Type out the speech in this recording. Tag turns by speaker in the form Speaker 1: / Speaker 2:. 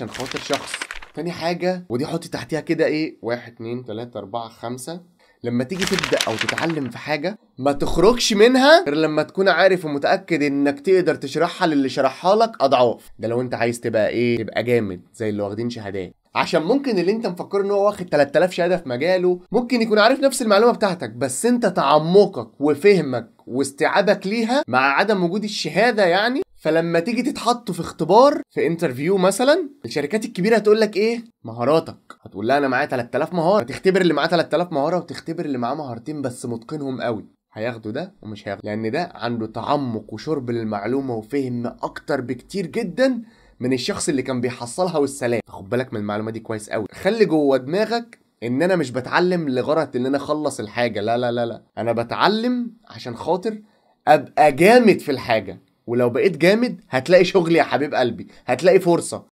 Speaker 1: عشان خاطر شخص تاني حاجة ودي حطي تحتيها كده ايه واحد اتنين تلاتة اربعة خمسة لما تيجي تبدأ أو تتعلم في حاجة ما تخرجش منها غير لما تكون عارف ومتأكد إنك تقدر تشرحها للي شرحها لك أضعاف ده لو أنت عايز تبقى إيه تبقى جامد زي اللي واخدين شهادات عشان ممكن اللي انت مفكر ان هو واخد 3000 شهاده في مجاله ممكن يكون عارف نفس المعلومه بتاعتك بس انت تعمقك وفهمك واستيعابك ليها مع عدم وجود الشهاده يعني فلما تيجي تتحط في اختبار في انترفيو مثلا الشركات الكبيره هتقول لك ايه مهاراتك هتقول لها انا معايا 3000 مهاره هتختبر اللي معاه 3000 مهاره وتختبر اللي معاه مهارتين بس متقنهم قوي هياخدوا ده ومش هياخدوا لان ده عنده تعمق وشرب للمعلومه وفهم اكتر بكتير جدا من الشخص اللي كان بيحصلها والسلام خد بالك من المعلومه دي كويس قوي خلي جوه دماغك ان انا مش بتعلم لغرض ان انا اخلص الحاجه لا لا لا لا انا بتعلم عشان خاطر ابقى جامد في الحاجه ولو بقيت جامد هتلاقي شغل يا حبيب قلبي هتلاقي فرصه